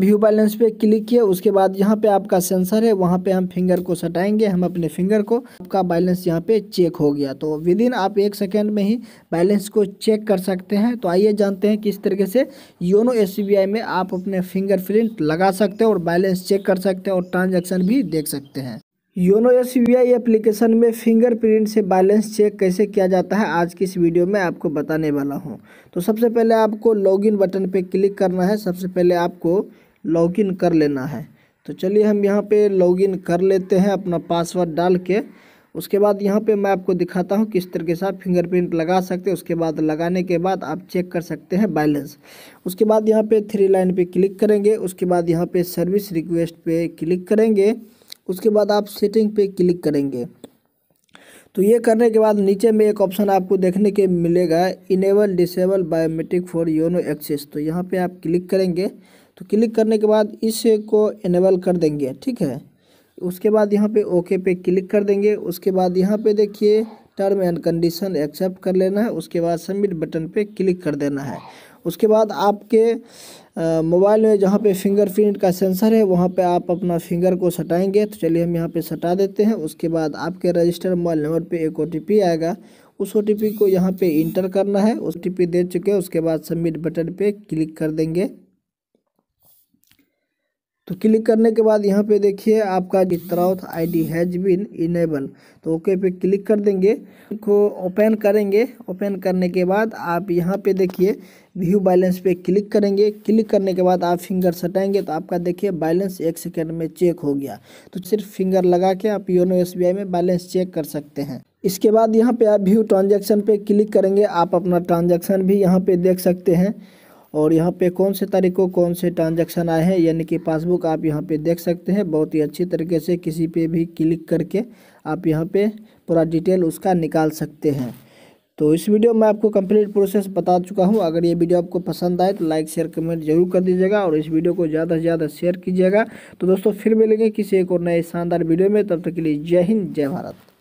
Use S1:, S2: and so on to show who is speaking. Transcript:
S1: view balance पे click किया उसके बाद यहाँ पे आपका सेंसर है वहाँ पे हम फिंगर को सटाएंगे हम अपने फिंगर को आपका बैलेंस यहाँ पे चेक हो गया तो विद इन आप एक सेकेंड में ही बैलेंस को चेक कर सकते हैं तो आइए जानते हैं किस तरीके से योनो एस में आप अपने फिंगर प्रिंट लगा सकते हैं और बैलेंस चेक कर सकते हैं और ट्रांजेक्शन भी देख सकते हैं YONO S B I application में फिंगरप्रिंट से बैलेंस चेक कैसे किया जाता है आज की इस वीडियो में आपको बताने वाला हूं तो सबसे पहले आपको लॉगिन बटन पे क्लिक करना है सबसे पहले आपको लॉगिन कर लेना है तो चलिए हम यहाँ पे लॉगिन कर लेते हैं अपना पासवर्ड डाल के उसके बाद यहाँ पे मैं आपको दिखाता हूँ किस तरीके से आप फिंगरप्रिंट लगा सकते हैं उसके बाद लगाने के बाद आप चेक कर सकते हैं बैलेंस उसके बाद यहाँ पे थ्री लाइन पे क्लिक करेंगे उसके बाद यहाँ पे सर्विस रिक्वेस्ट पे क्लिक करेंगे उसके बाद आप सेटिंग पे क्लिक करेंगे तो ये करने के बाद नीचे में एक ऑप्शन आपको देखने के मिलेगा enable disable biometric for YONO access तो यहाँ पर आप क्लिक करेंगे तो क्लिक करने के बाद इसको इनेबल कर देंगे ठीक है उसके बाद यहाँ पे ओके पे क्लिक कर देंगे उसके बाद यहाँ पे देखिए टर्म एंड कंडीशन एक्सेप्ट कर लेना है उसके बाद सबमिट बटन पे क्लिक कर देना है उसके बाद आपके मोबाइल में जहाँ पे फिंगरप्रिंट का सेंसर है वहाँ पे आप अपना फिंगर को सटाएंगे तो चलिए हम यहाँ पे सटा देते हैं उसके बाद आपके रजिस्टर मोबाइल नंबर पे एक ओ आएगा उस ओ को यहाँ पे इंटर करना है उस टी दे चुके हैं उसके बाद सबमिट बटन पे क्लिक कर देंगे तो क्लिक करने के बाद यहाँ पे देखिए आपका जित्राउथ I D has been enable तो ओके पे क्लिक कर देंगे को ओपन करेंगे ओपन करने के बाद आप यहाँ पे देखिए व्यू बैलेंस पे क्लिक करेंगे क्लिक करने के बाद आप फिंगर सटाएंगे तो आपका देखिए बैलेंस एक सेकेंड में चेक हो गया तो सिर्फ फिंगर लगा के आप योनो एस में बैलेंस चेक कर सकते हैं इसके बाद यहाँ पे आप व्यू ट्रांजेक्शन पे क्लिक करेंगे आप अपना ट्रांजेक्शन भी यहाँ पे देख सकते हैं और यहाँ पे कौन से तारीख को कौन से ट्रांजैक्शन आए हैं यानी कि पासबुक आप यहाँ पे देख सकते हैं बहुत ही अच्छी तरीके से किसी पे भी क्लिक करके आप यहाँ पे पूरा डिटेल उसका निकाल सकते हैं तो इस वीडियो में आपको कंप्लीट प्रोसेस बता चुका हूँ अगर ये वीडियो आपको पसंद आए तो लाइक शेयर कमेंट जरूर कर दीजिएगा और इस वीडियो को ज़्यादा से ज़्यादा शेयर कीजिएगा तो दोस्तों फिर मिलेंगे किसी एक और नए शानदार वीडियो में तब तक के लिए जय हिंद जय भारत